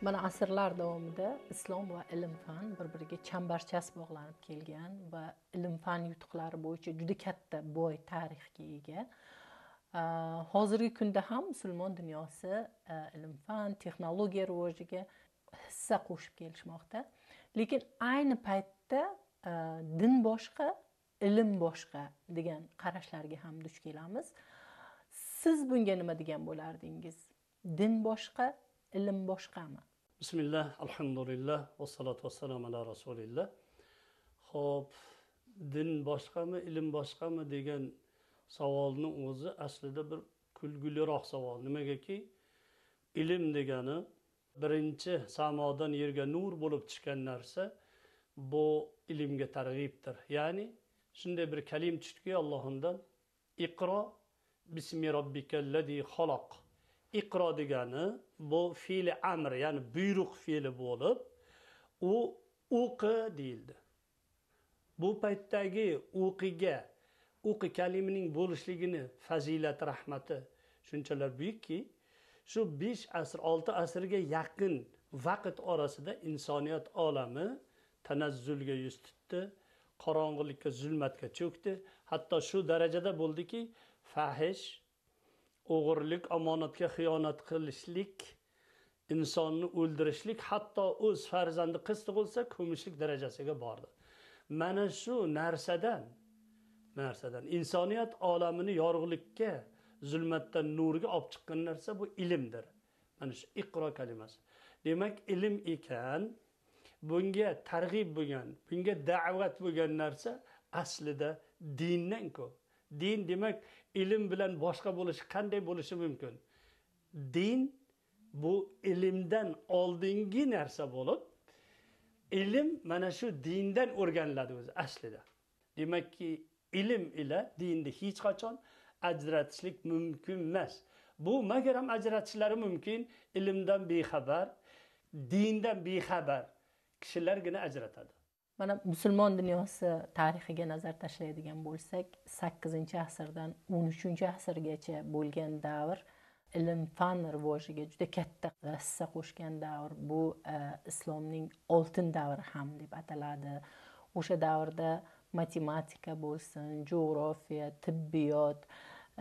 mana asrlar davomida islom va ilm fan bir biriga chambarchas bog'lanib kelgan va ilm fan yutuqlari bo'yicha juda katta boy tarixga ega hozirgi kunda ham musulmon dunyosi ilm fan texnologiya rivojiga hissa qo'shib kelishmoqda lekin ayni paytda din boshqa ilm boshqa degan qarashlarga ham duch kelamiz siz bunga nima degan bo'lardingiz din boshqa ilm boshqami bismillah alhamdulillah vassalotu vassalom ala rasulillah ho'p din boshqami ilm boshqami degan savolni o'zi aslida bir kulguliroq savol nimagaki ilm degani birinchi samodan yerga nur bo'lib tushgan narsa bu ilmga targ'ibdir ya'ni shunday bir kalim tushdiki alloh undan iqro bismi robbikallazi xaloq iqro degani bu fe'li amr ya'ni buyruq fe'li bo'lib u o'qi deyildi bu paytdagi o'qiga o'qi kalimining bo'lishligini fazilati rahmati shunchalar buyukki shu besh asr olti asrga yaqin vaqt orasida insoniyat olami tanazzulga yuz tutdi qorong'ilikka zulmatga cho'kdi hatto shu darajada bo'ldiki fahish o'g'irlik omonatga xiyonat qilishlik insonni o'ldirishlik hatto o'z farzandi qiz tug'ilsa ko'mishlik darajasiga bordi mana shu narsadan narsadan insoniyat olamini yorug'likka zulmatdan nurga olib chiqqan narsa bu ilmdir mana shu iqro kalimasi demak ilm ekan bunga targ'ib bo'lgan bunga da'vat bo'lgan narsa aslida dindan ko'p din demak ilm bilan boshqa bo'lishi qanday bo'lishi mumkin din bu ilmdan oldingi narsa bo'lib ilm mana shu dindan o'rganiladi o'zi aslida demakki ilm ila dinni hech qachon ajratishlik mumkin emas bu magar ham ajratishlari mumkin ilmdan bexabar dindan bexabar kishilargina ajratadi mana musulmon dunyosi tarixiga nazar tashlaydigan bo'lsak sakkizinchi asrdan o'n uchinchi asrgacha bo'lgan davr ilm fan rivojiga juda katta hissa qo'shgan davr bu e, islomning oltin davri ham deb ataladi o'sha davrda matematika bo'lsin jo'g'rofiya tibbiyot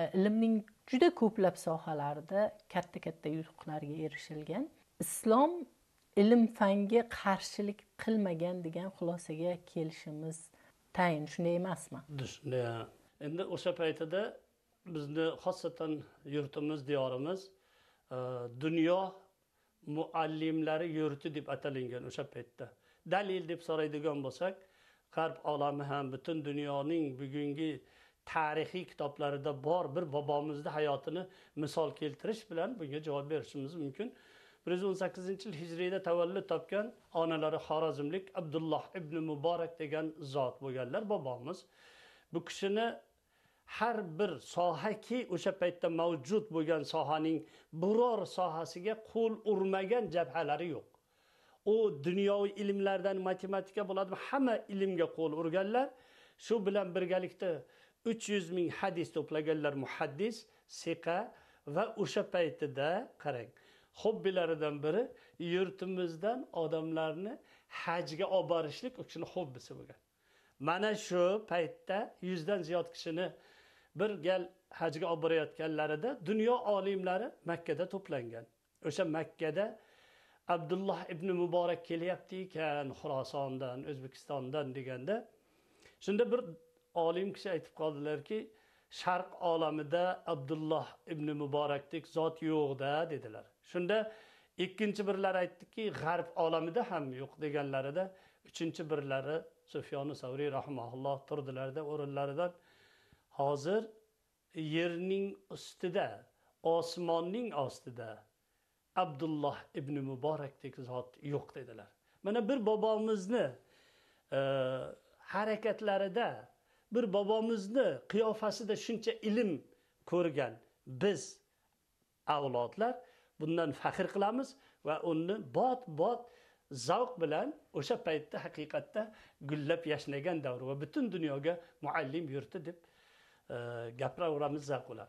e, ilmning juda ko'plab sohalarida katta katta yutuqlarga erishilgan islom ilm fanga qarshilik qilmagan degan xulosaga kelishimiz tayin shunday emasmi shunday endi o'sha paytida bizni xosatan yurtimiz diyorimiz e, dunyo muallimlari yurti deb atalingan o'sha paytda dalil deb so'raydigan bo'lsak g'arb olami ham butun dunyoning bugungi tarixiy kitoblarida bor bir bobomizni hayotini misol keltirish bilan bunga javob berishimiz mumkin bir yuz o'n sakkizinchi yil hijriyda tavallud topgan onalari xorazmlik abdulloh ibn muborak degan zot bo'lganlar bobomiz bu kishini har bir sohaki o'sha paytda mavjud bo'lgan sohaning biror sohasiga qo'l urmagan jabhalari yo'q u dunyoviy ilmlardan matematika bo'ladimi hamma ilmga qo'l urganlar shu bilan birgalikda uch yuz ming hadis to'plaganlar muhaddis siqa va o'sha paytida qarang hobbilaridan biri yurtimizdan odamlarni hajga olib borishlik u kishini hobbisi bo'lgan mana shu paytda yuzdan ziyod kishini bir gal hajga olib borayotganlarida dunyo olimlari makkada to'plangan o'sha makkada abdulloh ibn muborak kelyapti ekan xurosondan o'zbekistondan deganda shunda bir olim kishi aytib qoldilarki sharq olamida abdulloh ibn muborakdek zot yo'qda dedilar shunda ikkinchi birlari aytdiki g'arb olamida ham yo'q deganlarida uchinchi birlari sufyoni savriy rahmaulloh turdilarda o'rinlaridan hozir yerning ustida osmonning ostida abdulloh ibn muborakdek zot yo'q dedilar mana bir bobomizni e, harakatlarida bir bobomizni qiyofasida shuncha ilm ko'rgan biz avlodlar bundan faxr qilamiz va uni bot bot zavq bilan o'sha paytda haqiqatda gullab yashnagan davr va butun dunyoga muallim yurti deb e, gapiraveramiz zavq bilan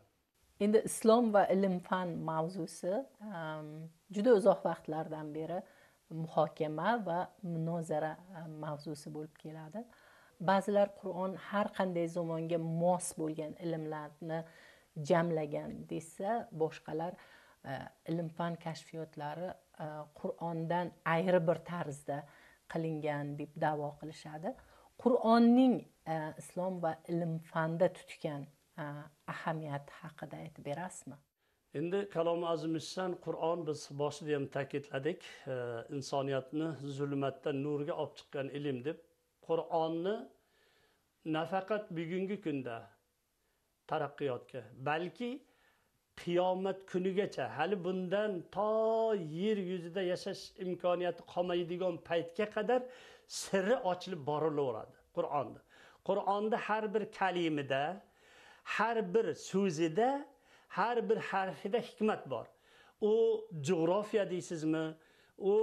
endi islom va ilm fan mavzusi juda uzoq vaqtlardan beri muhokama va munozara mavzusi bo'lib keladi ba'zilar qur'on har qanday zamonga mos bo'lgan ilmlarni jamlagan desa boshqalar E, ilm fan kashfiyotlari e, qur'ondan ayri bir tarzda qilingan deb da'vo qilishadi qur'onning e, islom va ilm fanda tutgan ahamiyati haqida aytib berasizmi endi kalomi azimishsan qur'on biz boshida ham ta'kidladik insoniyatni zulmatdan nurga olib chiqqan ilm deb qur'onni nafaqat bugungi kunda taraqqiyotga balki qiyomat kunigacha hali bundan to yer yuzida yashash imkoniyati qolmaydigan paytga qadar sirri ochilib borilaveradi qur'onda qur'onda har bir kalimida har bir so'zida har bir harfida hikmat bor u jug'rofiya deysizmi u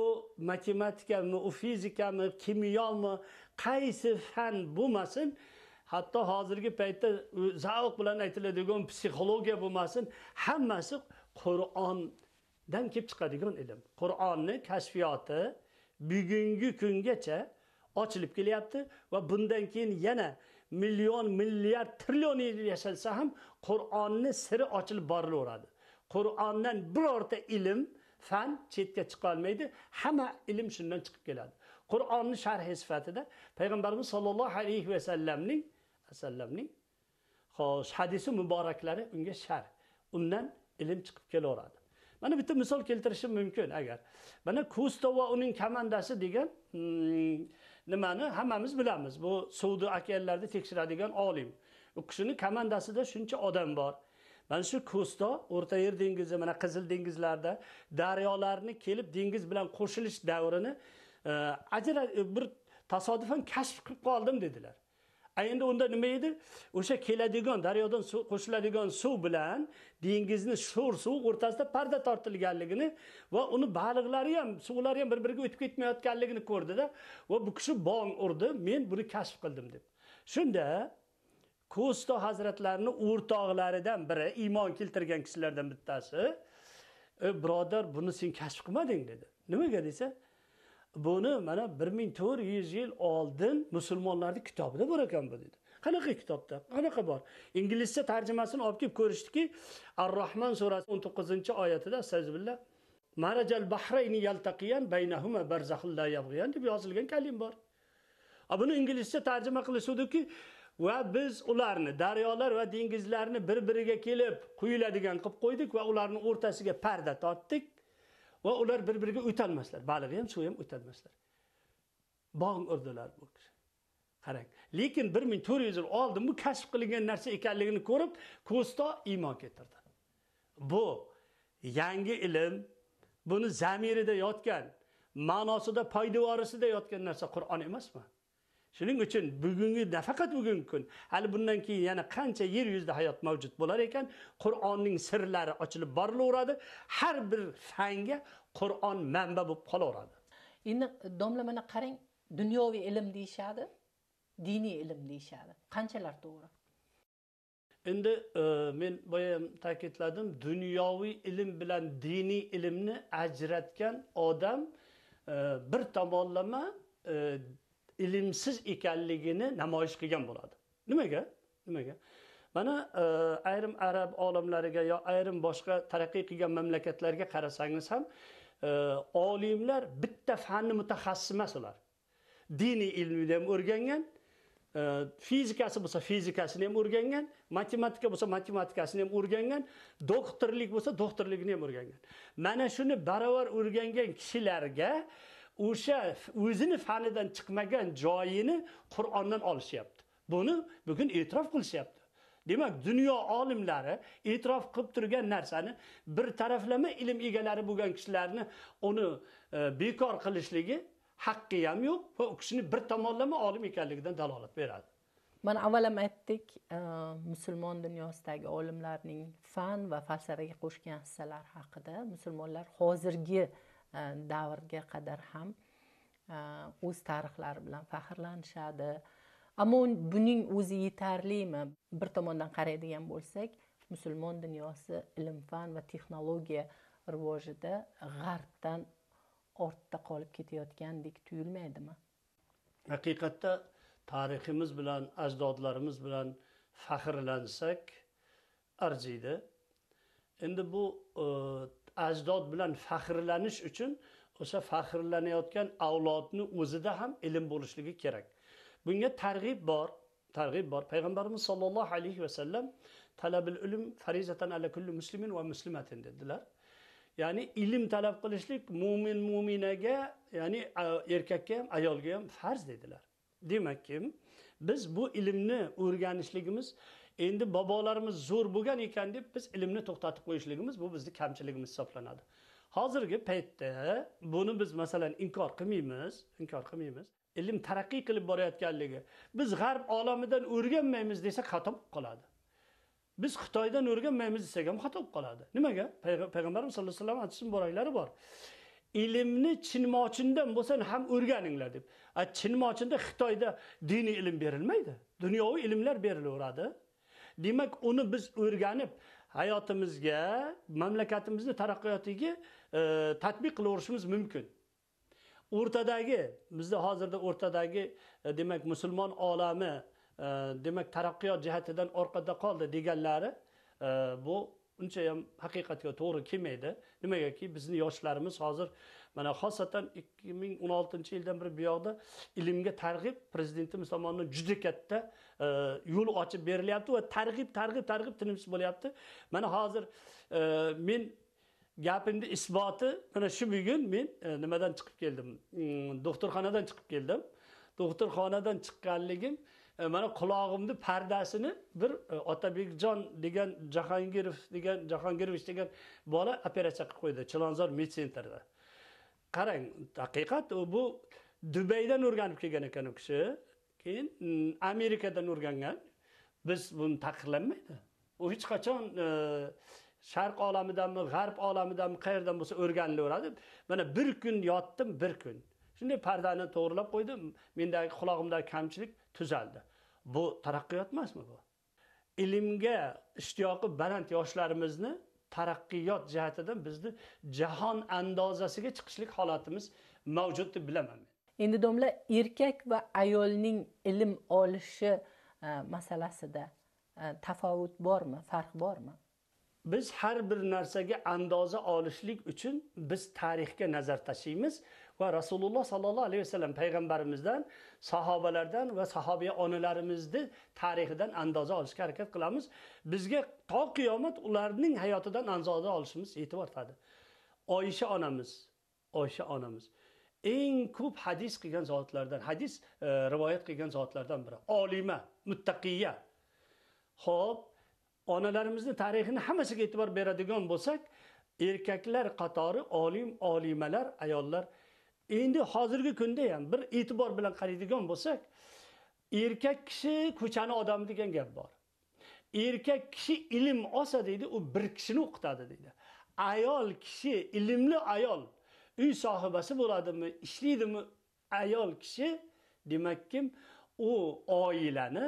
matematikami u fizikami kimyomi qaysi fan bo'lmasin hatto hozirgi paytda zavq bilan aytiladigan psixologiya bo'lmasin hammasi qur'ondan kelib chiqadigan ilm qur'onni kashfiyoti bugungi kungacha ochilib kelyapti va bundan keyin yana million milliard trillion yil yashalsa ham qur'onni siri ochilib borilaveradi qur'ondan birorta ilm fan chetga chiqa olmaydi hamma ilm shundan chiqib keladi qur'onni sharhi sifatida payg'ambarimiz sollallohu alayhi vasallamning vasallamning xo'sh hadisi muboraklari unga shar undan ilm chiqib kelaveradi mana bitta misol keltirishim mumkin agar mana kusto va uning komandasi degan hmm, nimani hammamiz bilamiz bu suvdi okeanlarni tekshiradigan olim u kishini komandasida shuncha odam bor mana shu kusto o'rta yer dengizi mana qizil dengizlarda daryolarni kelib dengiz bilan qo'shilish davrini e, ajra bir tasodifan kashf qilib qoldim dedilar a endi unda nima edi o'sha keladigan daryodan suv qo'shiladigan suv bilan dengizni sho'r suv o'rtasida parda tortilganligini va uni baliqlari ham suvlari ham bir biriga o'tib ketmayotganligini ko'rdida va bu kishi bong urdi men buni kashf qildim deb shunda ko'sto hazratlarini o'rtoqlaridan biri iymon keltirgan kishilardan bittasi e, birodar buni sen kashf qilmading dedi nimaga desa buni mana bir ming to'rt yuz yil oldin musulmonlarni kitobida bor ekan bu dedi qanaqa kitobda qanaqa bor inglizcha tarjimasini olib kelib ko'rishdiki ar rohman surasi o'n to'qqizinchi oyatida astazubillah marajal bahrayni yaltaqiyan baynahuma barzaxun la yabg'iyan deb yozilgan kalim bor buni inglizcha tarjima qilishuvdiki va biz ularni daryolar va dengizlarni bir biriga kelib quyiladigan qilib qo'ydik va ularni o'rtasiga parda tortdik va ular bir biriga o'tolmaslar baligi ham suvi ham o'tolmaslar bog' urdilar bu qarang lekin bir ming to'rt yuz yil oldin bu kashf qilingan narsa ekanligini ko'rib ko'sto iymon keltirdi bu yangi ilm buni zamirida yotgan ma'nosida poydevorisida yotgan narsa qur'on emasmi shuning uchun bugungi nafaqat bugungi kun hali bundan keyin yana qancha yer yuzida hayot mavjud bo'lar ekan qur'onning sirlari ochilib borilaveradi har bir fanga qur'on manba bo'lib qolaveradi endi domla mana qarang dunyoviy ilm deyishadi diniy ilm deyishadi qanchalar to'g'ri endi e, men boya ham ta'kidladim dunyoviy ilm bilan diniy ilmni ajratgan odam e, bir tomonlama e, ilmsiz ekanligini namoyish qilgan bo'ladi nimaga nimaga mana e, ayrim arab olimlariga yo ayrim boshqa taraqqiy qilgan mamlakatlarga qarasangiz ham e, olimlar bitta fanni mutaxassisi emas ular diniy ilmini ham o'rgangan e, fizikasi bo'lsa fizikasini ham o'rgangan matematika bo'lsa matematikasini ham o'rgangan doktorlik bo'lsa doktorligini ham o'rgangan mana shuni baravar o'rgangan kishilarga o'sha o'zini fanidan chiqmagan joyini qur'ondan olishyapti buni bugun e'tirof qilishyapti demak dunyo olimlari e'tirof qilib turgan narsani bir taraflama ilm egalari bo'lgan kishilarni uni e, bekor qilishligi haqqi ham yo'q va u kishini bir tomonlama olim ekanligidan dalolat beradi mana avval ham aytdik e, musulmon dunyosidagi olimlarning fan va falsafaga qo'shgan hissalari haqida musulmonlar hozirgi E, davrga qadar ham e, o'z tarixlari bilan faxrlanishadi ammo buning o'zi yetarlimi bir tomondan qaraydigan bo'lsak musulmon dunyosi ilm fan va texnologiya rivojida g'arbdan ortda qolib ketayotgandek tuyulmaydimi haqiqatda tariximiz bilan ajdodlarimiz bilan faxrlansak arziydi endi bu e, ajdod bilan faxrlanish uchun o'sha faxrlanayotgan avlodni o'zida ham ilm bo'lishligi kerak bunga targ'ib bor targ'ib bor payg'ambarimiz sollallohu alayhi vasallam talabil ilm farizatan ala kulli muslimin va muslimatin dedilar ya'ni ilm talab qilishlik mo'min mo'minaga ya'ni erkakka ham ayolga ham farz dedilar demak kim biz bu ilmni o'rganishligimiz endi bobolarimiz zo'r bo'lgan ekan deb biz ilmni to'xtatib qo'yishligimiz bu bizni kamchiligimiz hisoblanadi hozirgi paytda buni biz masalan inkor qilmaymiz inkor qilmaymiz ilm taraqqiy qilib borayotganligi biz g'arb olamidan o'rganmaymiz desak xato bo'lib qoladi biz xitoydan o'rganmaymiz desak ham xato bo'lib qoladi nimaga payg'ambarimiz sallallohu alayhi vasallam hadis muboraklari bor ilmni chinmochindan bo'lsa ham o'rganinglar deb a chinmochinda xitoyda diniy ilm berilmaydi dunyoviy ilmlar berilaveradi demak uni biz o'rganib hayotimizga mamlakatimizni taraqqiyotiga e, tatbiq qilaverishimiz mumkin o'rtadagi bizda hozirda o'rtadagi e, demak musulmon olami e, demak taraqqiyot jihatidan orqada qoldi deganlari e, bu uncha ham haqiqatga to'g'ri kelmaydi nimagaki bizni yoshlarimiz hozir mana xosatan ikki ming o'n oltinchi yildan beri bu yoqda ilmga targ'ib prezidentimiz tomonidan juda katta e, yo'l ochib berilyapti va targ'ib targ'ib targ'ib tinimsiz bo'lyapti mana hozir e, men gapimni isboti mana shu bugun men e, nimadan chiqib keldim mm, doktorxonadan chiqib keldim doktorxonadan chiqqanligim E, mana qulog'imni pardasini bir e, otabekjon degan jahongirov degan jahongirovich degan bola operatsiya qilib qo'ydi chilonzor medsentrda qarang haqiqat bu dubaydan o'rganib kelgan ekan u kishi keyin mm, amerikadan o'rgangan biz buni taqiqlanmaydi u hech qachon e, sharq olamidanmi g'arb olamidanmi qayerdan bo'lsa o'rganilaveradi mana bir kun yotdim bir kun shunday pardani to'g'irlab qo'ydim mendagi qulog'imdagi kamchilik tuzaldi bu taraqqiyot emasmi bu ilmga ishtiyoqi baland yoshlarimizni taraqqiyot jihatidan bizni jahon andozasiga chiqishlik holatimiz mavjud deb bilaman men endi domla erkak va ayolning ilm olishi e, masalasida e, tafovut bormi farq bormi biz har bir narsaga andoza olishlik uchun biz tarixga nazar tashlaymiz va rasululloh sollallohu alayhi vasallam payg'ambarimizdan sahobalardan va sahobiya onalarimizni tarixidan andoza olishga harakat qilamiz bizga to qiyomat ularning hayotidan andoza olishimiz e'tibor ortadi oyisha onamiz oysha onamiz eng ko'p hadis qilgan zotlardan hadis e, rivoyat qilgan zotlardan biri olima muttaqiya ho'p onalarimizni tarixini hammasiga e'tibor beradigan bo'lsak erkaklar qatori olim olimalar ayollar endi hozirgi kunda ham bir e'tibor bilan qaraydigan bo'lsak erkak kishi ko'chani odami degan gap bor erkak kishi ilm olsa deydi u bir kishini o'qitadi deydi ayol kishi ilmli ayol uy sohibasi bo'ladimi ishlaydimi ayol kishi demak kim u oilani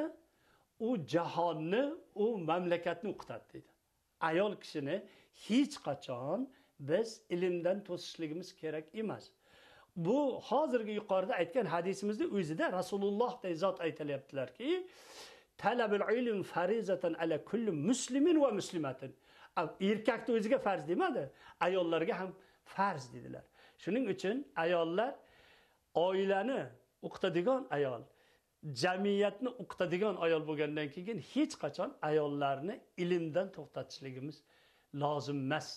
u jahonni u mamlakatni o'qitadi deydi ayol kishini hech qachon biz ilmdan to'sishligimiz kerak emas bu hozirgi yuqorida aytgan hadisimizni o'zida rasululloh zot aytilyaptilarki talabul ilm farizatan ala kulli muslimin va muslimatin erkakni o'ziga farz demadi ayollarga ham farz dedilar shuning uchun ayollar oilani o'qitadigan ayol jamiyatni o'qitadigan ayol bo'lgandan keyin hech qachon ayollarni ilmdan to'xtatishligimiz lozim emas